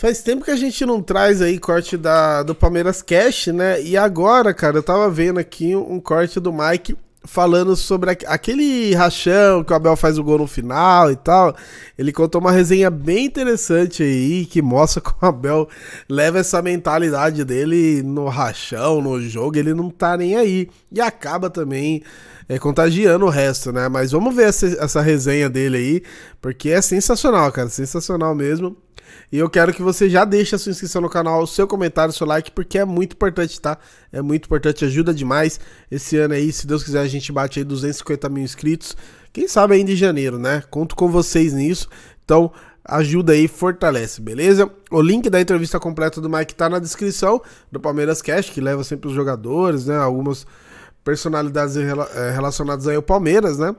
Faz tempo que a gente não traz aí corte da, do Palmeiras Cash, né? E agora, cara, eu tava vendo aqui um corte do Mike falando sobre aquele rachão que o Abel faz o gol no final e tal. Ele contou uma resenha bem interessante aí que mostra como o Abel leva essa mentalidade dele no rachão, no jogo, ele não tá nem aí. E acaba também é, contagiando o resto, né? Mas vamos ver essa, essa resenha dele aí, porque é sensacional, cara, sensacional mesmo. E eu quero que você já deixe a sua inscrição no canal, o seu comentário, o seu like, porque é muito importante, tá? É muito importante, ajuda demais. Esse ano aí, se Deus quiser, a gente bate aí 250 mil inscritos. Quem sabe ainda em janeiro, né? Conto com vocês nisso. Então, ajuda aí, fortalece, beleza? O link da entrevista completa do Mike tá na descrição do Palmeiras Cash, que leva sempre os jogadores, né? Algumas personalidades eh, relacionadas aí ao Palmeiras, né?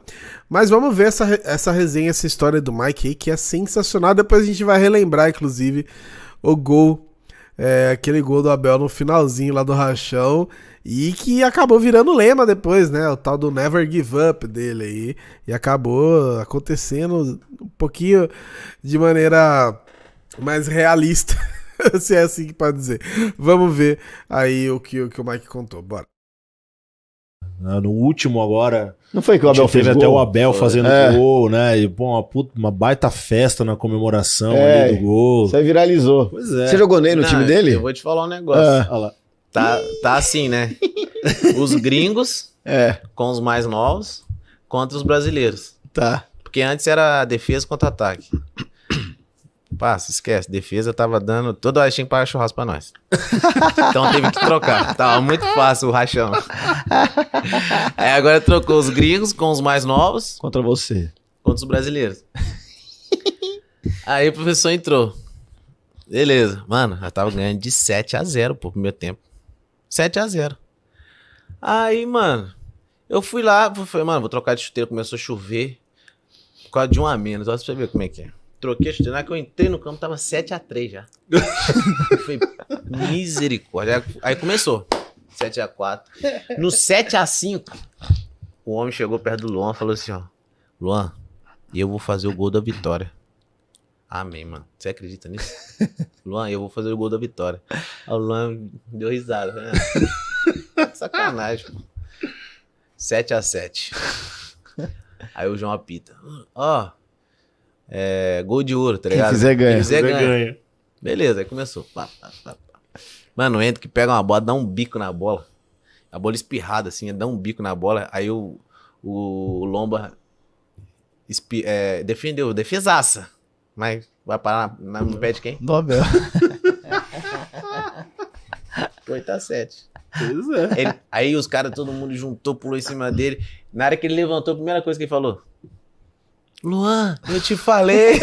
Mas vamos ver essa, essa resenha, essa história do Mike aí, que é sensacional. Depois a gente vai relembrar, inclusive, o gol, é, aquele gol do Abel no finalzinho lá do Rachão, e que acabou virando lema depois, né? O tal do Never Give Up dele aí. E acabou acontecendo um pouquinho de maneira mais realista, se é assim que pode dizer. Vamos ver aí o que, o que o Mike contou, bora. Né? No último agora. Não foi que o Abel fez até gol? o Abel fazendo é. gol, né? E, pô, uma, puta, uma baita festa na comemoração é. ali do gol. Você viralizou. Pois é. Você jogou nele no Não, time dele? Eu vou te falar um negócio. É. Olha lá. Tá, tá assim, né? Os gringos é. com os mais novos contra os brasileiros. Tá. Porque antes era defesa contra ataque. Passa, esquece. Defesa tava dando. Toda hora tinha que pagar churrasco pra nós. então teve que trocar. Tava muito fácil o rachão. Aí agora trocou os gringos com os mais novos. Contra você. Contra os brasileiros. Aí o professor entrou. Beleza. Mano, eu tava ganhando de 7 a 0 pô, primeiro tempo. 7 a 0 Aí, mano, eu fui lá, falei, mano, vou trocar de chuteiro. Começou a chover. Por causa de um a menos. Olha pra você ver como é que é troquei a na que eu entrei no campo, tava 7x3 já. eu Foi misericórdia. Aí começou. 7x4. No 7x5, o homem chegou perto do Luan e falou assim: ó, Luan, eu vou fazer o gol da vitória. Amém, mano. Você acredita nisso? Luan, eu vou fazer o gol da vitória. Aí o Luan deu risada. Né? Sacanagem. 7x7. Aí o João apita. Ó. Oh, é, gol de ouro, tá ligado? Quem fizer ganha. Quem fizer, ganha. ganha. Beleza, aí começou. Pá, pá, pá, Mano, entra que pega uma bola, dá um bico na bola. A bola espirrada, assim, dá um bico na bola. Aí o, o, o Lomba espi, é, defendeu, defesaça. Mas vai parar na, na, no pé de quem? Do Abel. 8 a 7. Ele, aí os caras, todo mundo juntou, pulou em cima dele. Na hora que ele levantou, a primeira coisa que ele falou: Luan, eu te falei.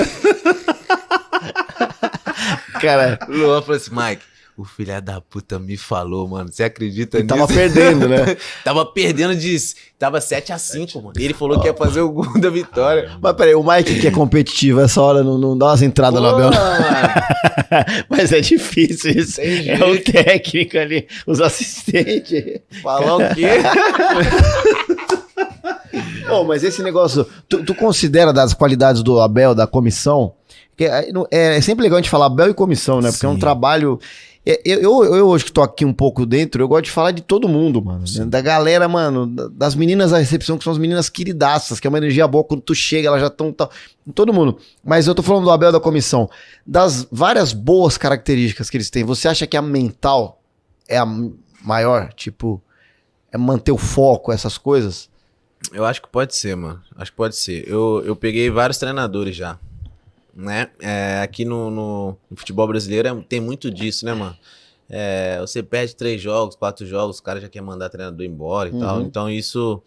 cara, Luan falou assim, Mike, o filho da puta me falou, mano. Você acredita e nisso? Tava perdendo, né? tava perdendo de. Tava 7 a 5 mano. E ele falou oh, que ia fazer o gol da vitória. Caramba. Mas peraí, o Mike que é competitivo, essa hora não, não dá umas entradas no Abel. Mas é difícil isso. é o técnico ali, os assistentes. Falar o quê? oh, mas esse negócio, tu, tu, considera das qualidades do Abel, da comissão? É, é, sempre legal a gente falar Abel e comissão, né? Porque Sim. é um trabalho. É, eu, eu, eu, hoje que tô aqui um pouco dentro, eu gosto de falar de todo mundo, mano. Da galera, mano, das meninas da recepção, que são as meninas queridaças, que é uma energia boa quando tu chega, elas já estão. Tá, todo mundo. Mas eu tô falando do Abel da comissão. Das várias boas características que eles têm, você acha que a mental é a maior? Tipo, é manter o foco, essas coisas? Eu acho que pode ser, mano. Acho que pode ser. Eu, eu peguei vários treinadores já. Né? É, aqui no, no, no, futebol brasileiro é, tem muito disso, né, mano? É, você perde três jogos, quatro jogos, o cara já quer mandar treinador embora e uhum. tal. Então isso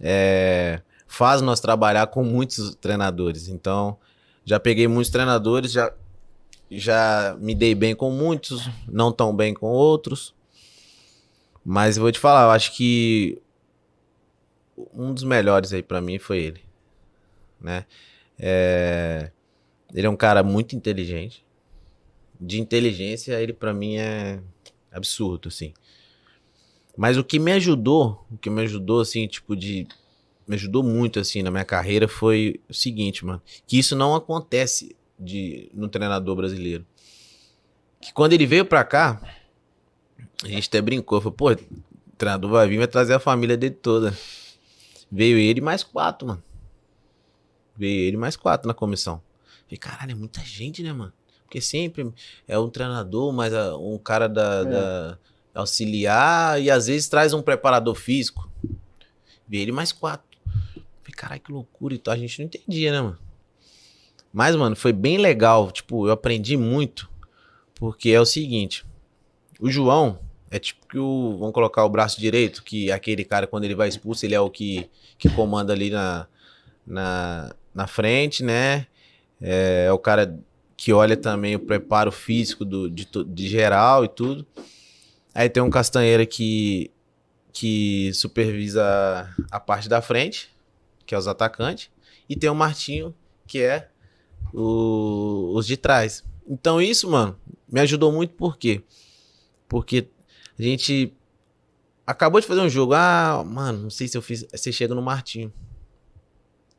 é, faz nós trabalhar com muitos treinadores. Então, já peguei muitos treinadores, já, já me dei bem com muitos, não tão bem com outros. Mas eu vou te falar, eu acho que um dos melhores aí para mim foi ele, né? É, ele é um cara muito inteligente. De inteligência, ele para mim é absurdo, assim. Mas o que me ajudou, o que me ajudou, assim, tipo, de. Me ajudou muito, assim, na minha carreira foi o seguinte, mano. Que isso não acontece de no treinador brasileiro. Que quando ele veio pra cá, a gente até brincou, falou, pô, o treinador vai vir vai trazer a família dele toda. Veio ele mais quatro, mano. Veio ele mais quatro na comissão. Falei, caralho, é muita gente, né, mano? Porque sempre é um treinador, mas um cara da, é. da, auxiliar e às vezes traz um preparador físico. Veio ele mais quatro. Falei, caralho, que loucura e tal. A gente não entendia, né, mano? Mas, mano, foi bem legal. Tipo, eu aprendi muito. Porque é o seguinte: o João, é tipo que o. Vamos colocar o braço direito, que aquele cara, quando ele vai expulso, ele é o que, que comanda ali na, na, na frente, né? É, é o cara que olha também o preparo físico do, de, de geral e tudo. Aí tem um Castanheira que, que supervisa a parte da frente, que é os atacantes. E tem o Martinho, que é o, os de trás. Então isso, mano, me ajudou muito por quê? Porque a gente acabou de fazer um jogo. Ah, mano, não sei se eu fiz. Você chega no Martinho.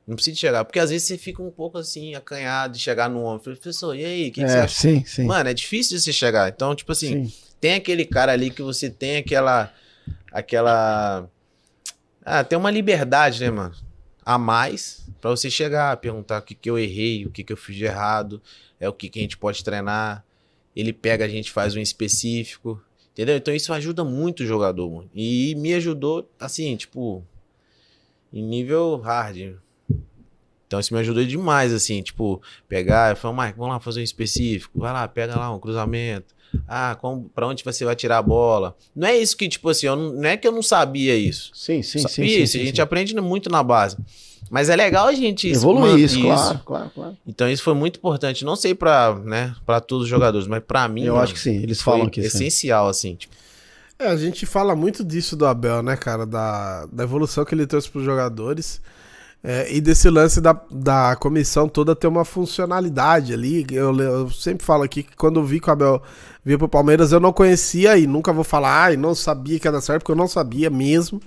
Não precisa chegar, porque às vezes você fica um pouco assim, acanhado de chegar no homem. Falei, professor, e aí? O que, é, que você acha? Sim, sim. Mano, é difícil de você chegar. Então, tipo assim, sim. tem aquele cara ali que você tem aquela. Aquela. Ah, tem uma liberdade, né, mano? A mais para você chegar, perguntar o que, que eu errei, o que, que eu fiz de errado, é o que, que a gente pode treinar. Ele pega, a gente faz um específico. Entendeu? Então isso ajuda muito o jogador. Mano. E me ajudou, assim, tipo, em nível hard. Então isso me ajudou demais, assim, tipo, pegar, eu falo, Mike, vamos lá fazer um específico, vai lá, pega lá um cruzamento. Ah, como, pra onde você vai tirar a bola? Não é isso que, tipo assim, não, não, é que eu não sabia isso. Sim, sim, sabia sim. Isso, sim, sim, a gente sim. aprende muito na base. Mas é legal a gente evoluir isso, isso, claro, claro, claro. Então isso foi muito importante, não sei para, né, para todos os jogadores, mas para mim, eu mano, acho que sim, eles falam que essencial sim. assim, tipo. é, a gente fala muito disso do Abel, né, cara, da, da evolução que ele trouxe para os jogadores. É, e desse lance da, da comissão toda ter uma funcionalidade ali. Eu, eu sempre falo aqui que quando eu vi que o Abel veio o Palmeiras, eu não conhecia e nunca vou falar, ai, não sabia que ia dar certo, porque eu não sabia mesmo.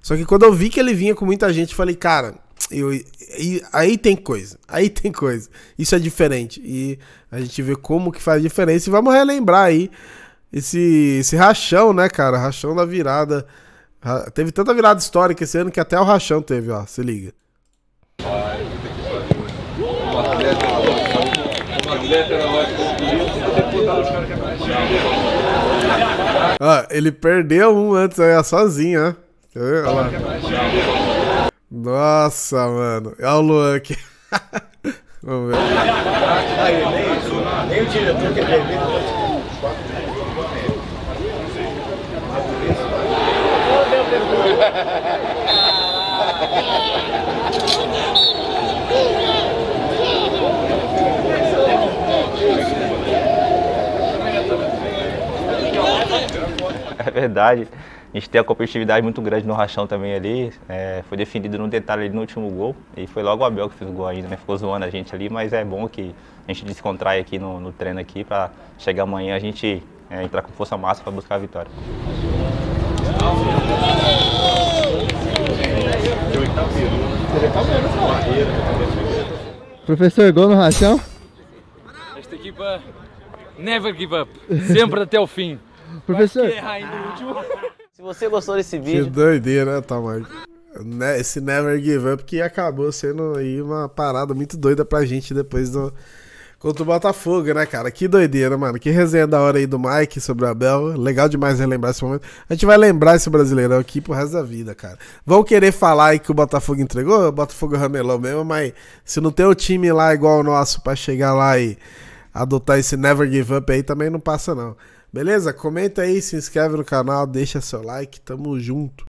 Só que quando eu vi que ele vinha com muita gente, eu falei, cara, eu, e, aí tem coisa, aí tem coisa. Isso é diferente. E a gente vê como que faz diferença. E vamos relembrar aí esse, esse rachão, né, cara? Rachão da virada. Teve tanta virada histórica esse ano que até o rachão teve, ó. Se liga. ah, ele perdeu um antes, aí, sozinho, ó. Olha lá. Nossa, mano. Olha o Luan aqui. Vamos ver. nem, o diretor que é É verdade a gente tem a competitividade muito grande no rachão também ali. É, foi definido no detalhe ali no último gol. E foi logo o Abel que fez o gol ainda, né? Ficou zoando a gente ali, mas é bom que a gente descontrai aqui no, no treino aqui para chegar amanhã a gente é, entrar com força máxima para buscar a vitória. Professor, gol no rachão? Esta equipa never give up, sempre até o fim. Professor. Vai errar ainda no último. Se você gostou desse vídeo. Que doideira, né, Tamargo? Esse Never Give Up que acabou sendo aí uma parada muito doida pra gente depois do. Contra o Botafogo, né, cara? Que doideira, mano. Que resenha da hora aí do Mike sobre o Abel. Legal demais relembrar esse momento. A gente vai lembrar esse brasileirão aqui pro resto da vida, cara. Vão querer falar aí que o Botafogo entregou, o Botafogo ramelou mesmo, mas se não tem o time lá igual o nosso pra chegar lá e adotar esse never give up aí, também não passa, não. Beleza? Comenta aí, se inscreve no canal, deixa seu like, tamo junto.